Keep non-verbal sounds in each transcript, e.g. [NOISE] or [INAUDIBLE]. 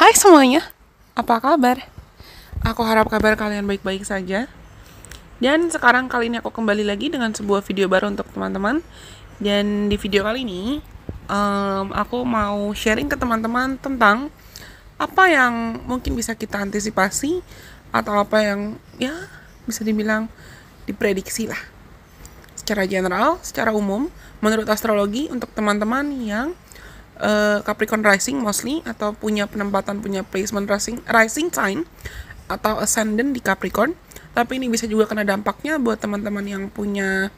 Hai semuanya, apa kabar? Aku harap kabar kalian baik-baik saja. Dan sekarang kali ini aku kembali lagi dengan sebuah video baru untuk teman-teman. Dan di video kali ini, um, aku mau sharing ke teman-teman tentang apa yang mungkin bisa kita antisipasi atau apa yang ya bisa dibilang diprediksi lah. Secara general, secara umum, menurut astrologi untuk teman-teman yang uh, Capricorn rising mostly atau punya penempatan punya placement rising rising sign atau ascendant di Capricorn. Tapi ini bisa juga kena dampaknya buat teman-teman yang punya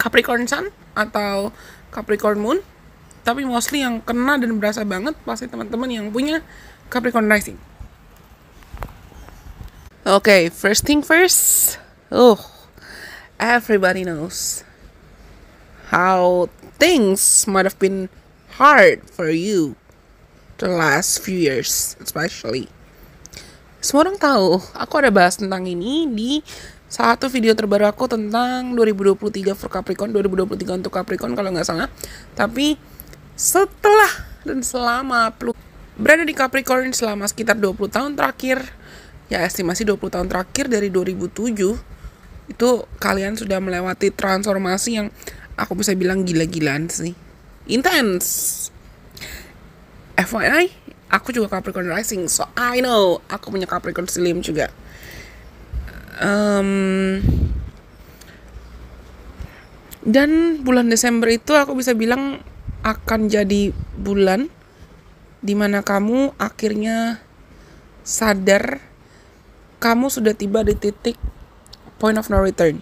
Capricorn sun atau Capricorn moon. Tapi mostly yang kena dan berasa banget pasti teman-teman yang punya Capricorn rising. Okay, first thing first. Oh, everybody knows how things might have been hard for you the last few years especially. Semua orang tahu, aku ada bahas tentang ini di satu video terbaru aku tentang 2023 for Capricorn, 2023 untuk Capricorn kalau nggak salah. Tapi setelah dan selama berada di Capricorn selama sekitar 20 tahun terakhir, ya estimasi 20 tahun terakhir dari 2007, itu kalian sudah melewati transformasi yang aku bisa bilang gila-gilaan sih intense. FYI, aku juga Capricorn Rising, so I know aku punya Capricorn Slim juga. Um, dan bulan Desember itu aku bisa bilang akan jadi bulan dimana kamu akhirnya sadar kamu sudah tiba di titik point of no return.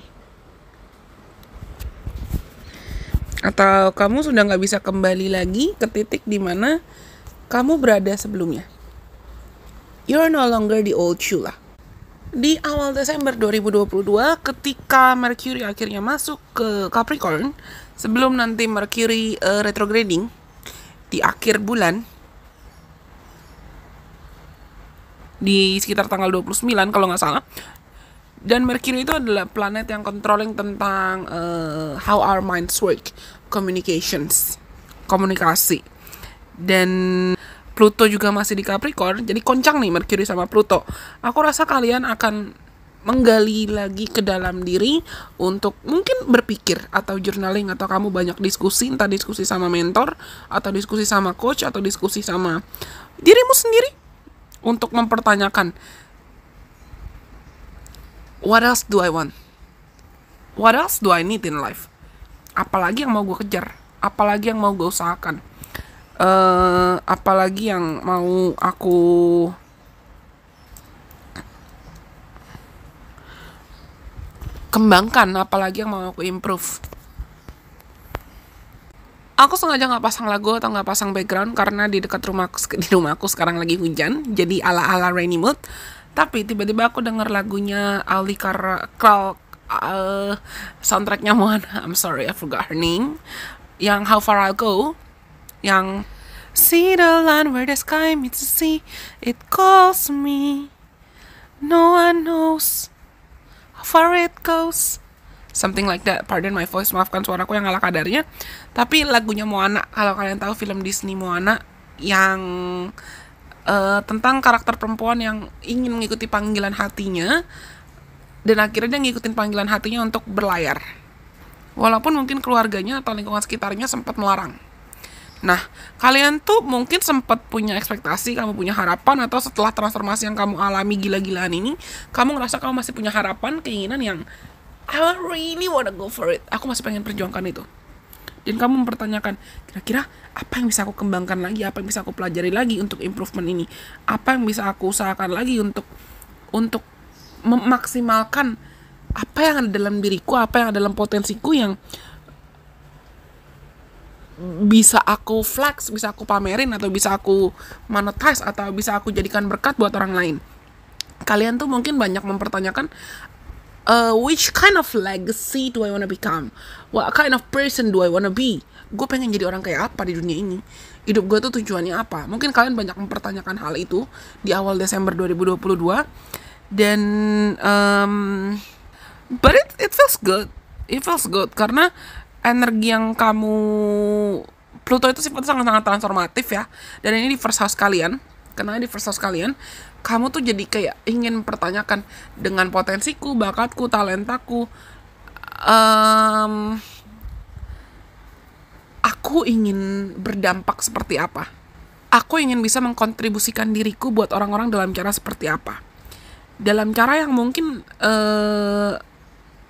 atau kamu sudah nggak bisa kembali lagi ke titik di mana kamu berada sebelumnya. You're no longer the old you lah. Di awal Desember 2022, ketika Mercury akhirnya masuk ke Capricorn, sebelum nanti Mercury uh, retrograding di akhir bulan, di sekitar tanggal 29 kalau nggak salah, dan Mercury itu adalah planet yang controlling tentang uh, how our minds work, communications, komunikasi. Dan Pluto juga masih di Capricorn, jadi koncang nih Mercury sama Pluto. Aku rasa kalian akan menggali lagi ke dalam diri untuk mungkin berpikir atau journaling atau kamu banyak diskusi entah diskusi sama mentor atau diskusi sama coach atau diskusi sama dirimu sendiri untuk mempertanyakan what else do I want? What else do I need in life? Apalagi yang mau gue kejar? Apalagi yang mau gue usahakan? Uh, apalagi yang mau aku kembangkan? Apalagi yang mau aku improve? Aku sengaja nggak pasang lagu atau nggak pasang background karena di dekat rumah di rumahku sekarang lagi hujan, jadi ala ala rainy mood tapi tiba-tiba aku denger lagunya Ali Kar uh, eh, soundtracknya Moana [LAUGHS] I'm sorry I forgot her name yang How Far I'll Go yang See the land where the sky meets the sea It calls me No one knows How far it goes Something like that Pardon my voice Maafkan suaraku yang ala kadarnya Tapi lagunya Moana Kalau kalian tahu film Disney Moana Yang uh, tentang karakter perempuan yang ingin mengikuti panggilan hatinya dan akhirnya dia ngikutin panggilan hatinya untuk berlayar walaupun mungkin keluarganya atau lingkungan sekitarnya sempat melarang Nah, kalian tuh mungkin sempat punya ekspektasi, kamu punya harapan, atau setelah transformasi yang kamu alami gila-gilaan ini, kamu ngerasa kamu masih punya harapan, keinginan yang I really wanna go for it. Aku masih pengen perjuangkan itu dan kamu mempertanyakan kira-kira apa yang bisa aku kembangkan lagi apa yang bisa aku pelajari lagi untuk improvement ini apa yang bisa aku usahakan lagi untuk untuk memaksimalkan apa yang ada dalam diriku apa yang ada dalam potensiku yang bisa aku flex, bisa aku pamerin atau bisa aku monetize atau bisa aku jadikan berkat buat orang lain. Kalian tuh mungkin banyak mempertanyakan Uh, which kind of legacy do I wanna become? What kind of person do I wanna be? Gue pengen jadi orang kayak apa di dunia ini? Hidup gue tuh tujuannya apa? Mungkin kalian banyak mempertanyakan hal itu di awal Desember 2022 dan um, but it it feels good. It feels good karena energi yang kamu Pluto itu sifatnya sangat-sangat transformatif ya dan ini di first house kalian karena di first house kalian kamu tuh jadi kayak ingin mempertanyakan dengan potensiku bakatku talentaku um, aku ingin berdampak seperti apa aku ingin bisa mengkontribusikan diriku buat orang-orang dalam cara seperti apa dalam cara yang mungkin uh,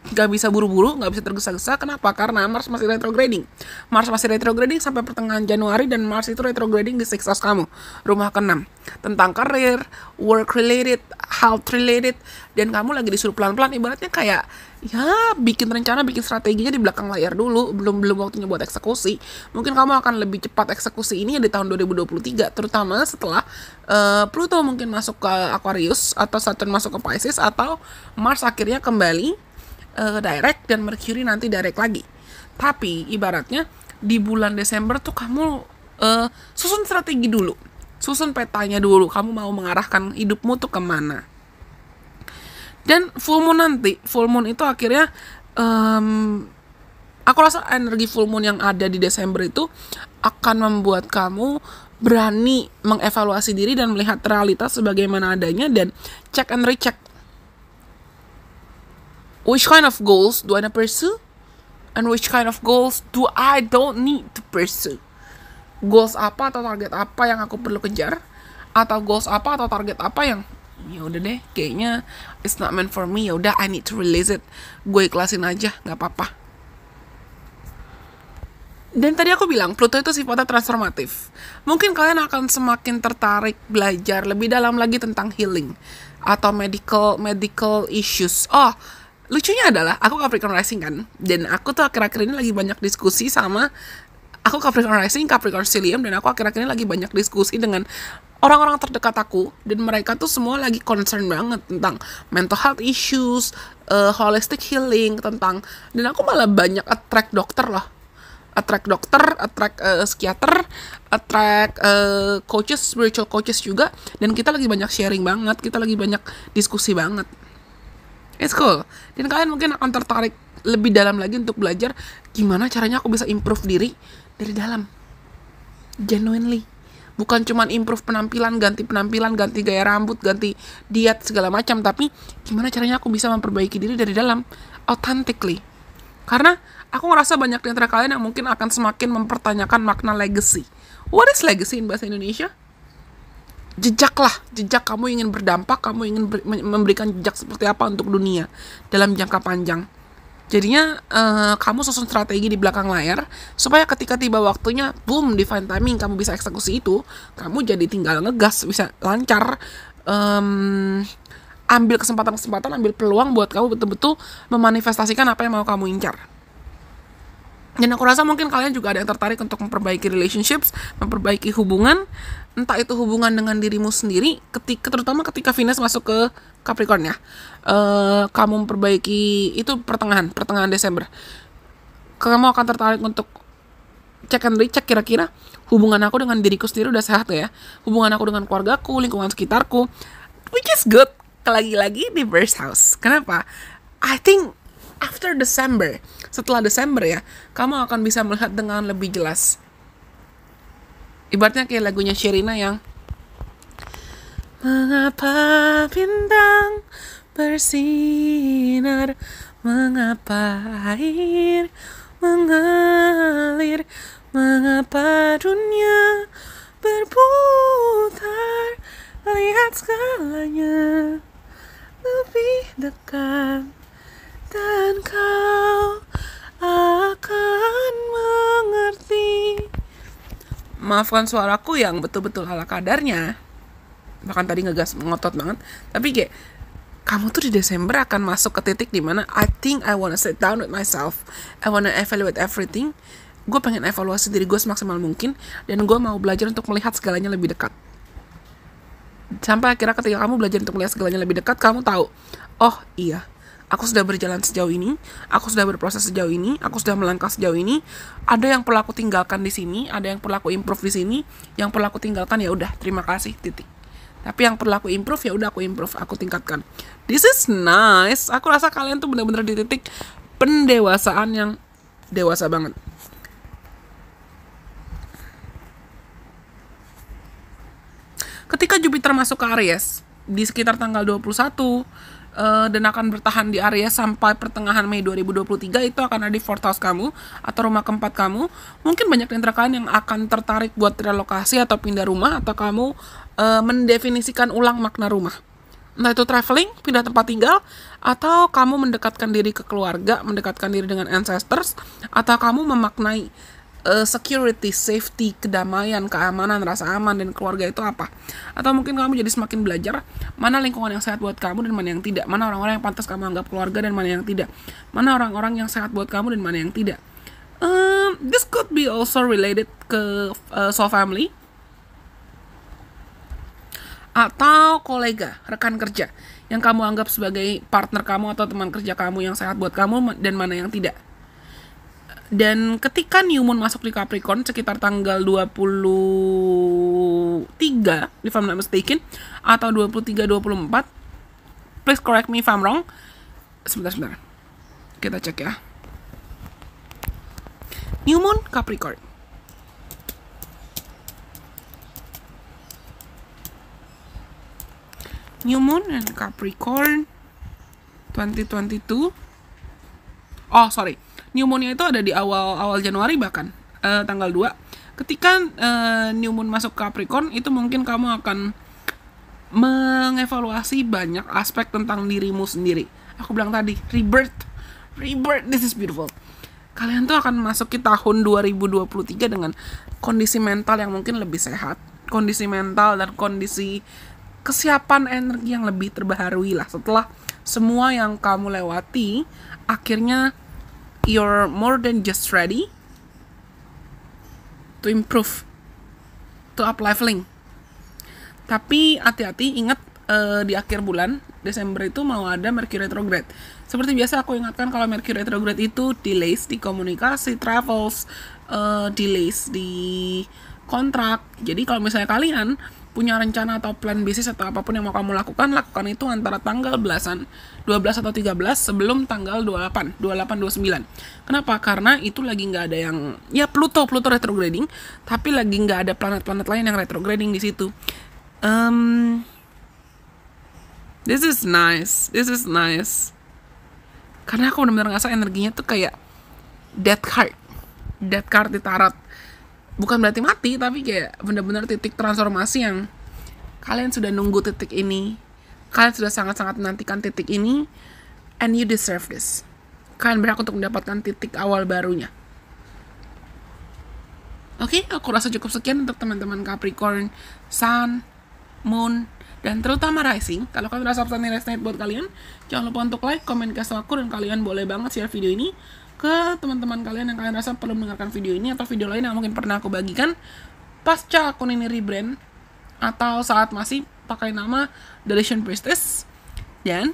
nggak bisa buru-buru, nggak bisa tergesa-gesa. Kenapa? Karena Mars masih retrograding. Mars masih retrograding sampai pertengahan Januari dan Mars itu retrograding di seksas kamu, rumah keenam. Tentang karir, work related, health related, dan kamu lagi disuruh pelan-pelan. Ibaratnya kayak ya bikin rencana, bikin strateginya di belakang layar dulu, belum belum waktunya buat eksekusi. Mungkin kamu akan lebih cepat eksekusi ini di tahun 2023, terutama setelah uh, Pluto mungkin masuk ke Aquarius atau Saturn masuk ke Pisces atau Mars akhirnya kembali uh, direct dan Mercury nanti direct lagi. Tapi ibaratnya di bulan Desember tuh kamu uh, susun strategi dulu, susun petanya dulu. Kamu mau mengarahkan hidupmu tuh kemana? Dan full moon nanti, full moon itu akhirnya um, aku rasa energi full moon yang ada di Desember itu akan membuat kamu berani mengevaluasi diri dan melihat realitas sebagaimana adanya dan check and recheck which kind of goals do I want to pursue and which kind of goals do I don't need to pursue goals apa atau target apa yang aku perlu kejar atau goals apa atau target apa yang ya udah deh kayaknya it's not meant for me ya udah I need to release it gue ikhlasin aja nggak apa-apa dan tadi aku bilang Pluto itu sifatnya transformatif. Mungkin kalian akan semakin tertarik belajar lebih dalam lagi tentang healing atau medical medical issues. Oh, lucunya adalah aku Capricorn Rising kan dan aku tuh akhir-akhir ini lagi banyak diskusi sama aku Capricorn Rising, Capricorn Stellium dan aku akhir-akhir ini lagi banyak diskusi dengan orang-orang terdekat aku dan mereka tuh semua lagi concern banget tentang mental health issues, uh, holistic healing tentang dan aku malah banyak attract dokter loh attract dokter, attract uh, psikiater, attract uh, coaches, spiritual coaches juga dan kita lagi banyak sharing banget, kita lagi banyak diskusi banget. It's cool. Dan kalian mungkin akan tertarik lebih dalam lagi untuk belajar gimana caranya aku bisa improve diri dari dalam. Genuinely. Bukan cuman improve penampilan, ganti penampilan, ganti gaya rambut, ganti diet segala macam, tapi gimana caranya aku bisa memperbaiki diri dari dalam authentically. Karena aku ngerasa banyak di antara kalian yang mungkin akan semakin mempertanyakan makna legacy. What is legacy in bahasa Indonesia? jejak lah jejak kamu ingin berdampak kamu ingin ber memberikan jejak seperti apa untuk dunia dalam jangka panjang jadinya uh, kamu susun strategi di belakang layar supaya ketika tiba waktunya boom di fine timing kamu bisa eksekusi itu kamu jadi tinggal ngegas bisa lancar um, ambil kesempatan-kesempatan ambil peluang buat kamu betul-betul memanifestasikan apa yang mau kamu incar dan aku rasa mungkin kalian juga ada yang tertarik untuk memperbaiki relationships, memperbaiki hubungan, entah itu hubungan dengan dirimu sendiri, ketika terutama ketika Venus masuk ke Capricorn ya, uh, kamu memperbaiki itu pertengahan pertengahan Desember, kamu akan tertarik untuk cek and recheck kira-kira hubungan aku dengan diriku sendiri udah sehat ya, hubungan aku dengan keluargaku, lingkungan sekitarku, which is good, lagi-lagi di house. Kenapa? I think after December, setelah Desember ya, kamu akan bisa melihat dengan lebih jelas. Ibaratnya kayak lagunya Sherina yang Mengapa bintang bersinar Mengapa air mengalir Mengapa dunia berputar Lihat segalanya lebih dekat dan kau akan mengerti. Maafkan suaraku yang betul-betul ala kadarnya. Bahkan tadi ngegas ngotot banget. Tapi kayak kamu tuh di Desember akan masuk ke titik dimana I think I wanna sit down with myself. I wanna evaluate everything. Gue pengen evaluasi diri gue semaksimal mungkin dan gue mau belajar untuk melihat segalanya lebih dekat. Sampai akhirnya ketika kamu belajar untuk melihat segalanya lebih dekat, kamu tahu, oh iya, aku sudah berjalan sejauh ini, aku sudah berproses sejauh ini, aku sudah melangkah sejauh ini. Ada yang pelaku tinggalkan di sini, ada yang pelaku aku improve di sini, yang pelaku tinggalkan ya udah, terima kasih titik. Tapi yang pelaku aku improve ya udah aku improve, aku tingkatkan. This is nice. Aku rasa kalian tuh benar-benar di titik pendewasaan yang dewasa banget. Ketika Jupiter masuk ke Aries di sekitar tanggal 21 uh, dan akan bertahan di area sampai pertengahan Mei 2023 itu akan ada di fourth house kamu atau rumah keempat kamu mungkin banyak di antara yang akan tertarik buat relokasi atau pindah rumah atau kamu uh, mendefinisikan ulang makna rumah nah itu traveling, pindah tempat tinggal, atau kamu mendekatkan diri ke keluarga, mendekatkan diri dengan ancestors, atau kamu memaknai uh, security, safety, kedamaian, keamanan, rasa aman dan keluarga itu apa. Atau mungkin kamu jadi semakin belajar mana lingkungan yang sehat buat kamu dan mana yang tidak, mana orang-orang yang pantas kamu anggap keluarga dan mana yang tidak, mana orang-orang yang sehat buat kamu dan mana yang tidak. Um, this could be also related ke uh, eh, soul family atau kolega, rekan kerja yang kamu anggap sebagai partner kamu atau teman kerja kamu yang sehat buat kamu dan mana yang tidak. Dan ketika New Moon masuk di Capricorn sekitar tanggal 23, if I'm not mistaken, atau 23-24, please correct me if I'm wrong. Sebentar, sebentar. Kita cek ya. New Moon Capricorn. New Moon and Capricorn 2022. Oh, sorry pneumonia itu ada di awal awal Januari bahkan uh, tanggal 2 ketika uh, new moon masuk Capricorn itu mungkin kamu akan mengevaluasi banyak aspek tentang dirimu sendiri aku bilang tadi rebirth rebirth this is beautiful kalian tuh akan masuk masuki tahun 2023 dengan kondisi mental yang mungkin lebih sehat kondisi mental dan kondisi kesiapan energi yang lebih terbaharui lah setelah semua yang kamu lewati akhirnya you're more than just ready to improve, to up leveling. Tapi hati-hati ingat uh, di akhir bulan Desember itu mau ada Mercury retrograde. Seperti biasa aku ingatkan kalau Mercury retrograde itu delays di komunikasi, travels, uh, delays di kontrak. Jadi kalau misalnya kalian punya rencana atau plan bisnis atau apapun yang mau kamu lakukan, lakukan itu antara tanggal belasan, 12 atau 13 sebelum tanggal 28, 28, 29. Kenapa? Karena itu lagi nggak ada yang, ya Pluto, Pluto retrograding, tapi lagi nggak ada planet-planet lain yang retrograding di situ. Um, this is nice, this is nice. Karena aku benar-benar ngerasa energinya tuh kayak dead card, dead card di tarot bukan berarti mati tapi kayak benar-benar titik transformasi yang kalian sudah nunggu titik ini kalian sudah sangat-sangat menantikan titik ini and you deserve this kalian berhak untuk mendapatkan titik awal barunya Oke, okay, aku rasa cukup sekian untuk teman-teman Capricorn, Sun, Moon, dan terutama Rising. Kalau kalian sudah subscribe ini resonate buat kalian, jangan lupa untuk like, komen, kasih aku, dan kalian boleh banget share video ini ke teman-teman kalian yang kalian rasa perlu mendengarkan video ini atau video lain yang mungkin pernah aku bagikan pasca akun ini rebrand atau saat masih pakai nama Deletion Priestess dan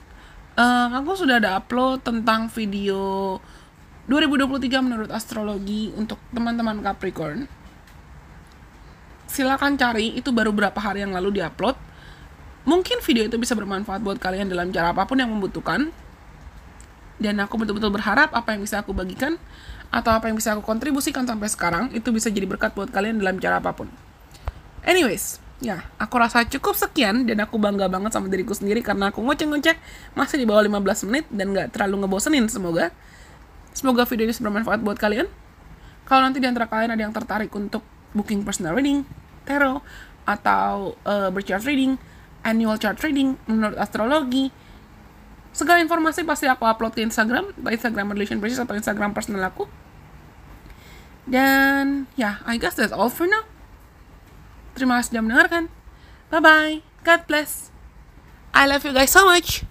uh, aku sudah ada upload tentang video 2023 menurut astrologi untuk teman-teman Capricorn silakan cari itu baru berapa hari yang lalu diupload mungkin video itu bisa bermanfaat buat kalian dalam cara apapun yang membutuhkan dan aku betul-betul berharap apa yang bisa aku bagikan atau apa yang bisa aku kontribusikan sampai sekarang itu bisa jadi berkat buat kalian dalam cara apapun. Anyways, ya aku rasa cukup sekian dan aku bangga banget sama diriku sendiri karena aku ngoceng ngocek masih di bawah 15 menit dan nggak terlalu ngebosenin semoga. Semoga video ini bermanfaat buat kalian. Kalau nanti di antara kalian ada yang tertarik untuk booking personal reading, tarot, atau uh, eh, birth chart reading, annual chart reading, menurut astrologi, segala informasi pasti aku upload ke Instagram Instagram relation Bridges atau Instagram personal aku dan ya yeah, I guess that's all for now terima kasih sudah mendengarkan bye bye God bless I love you guys so much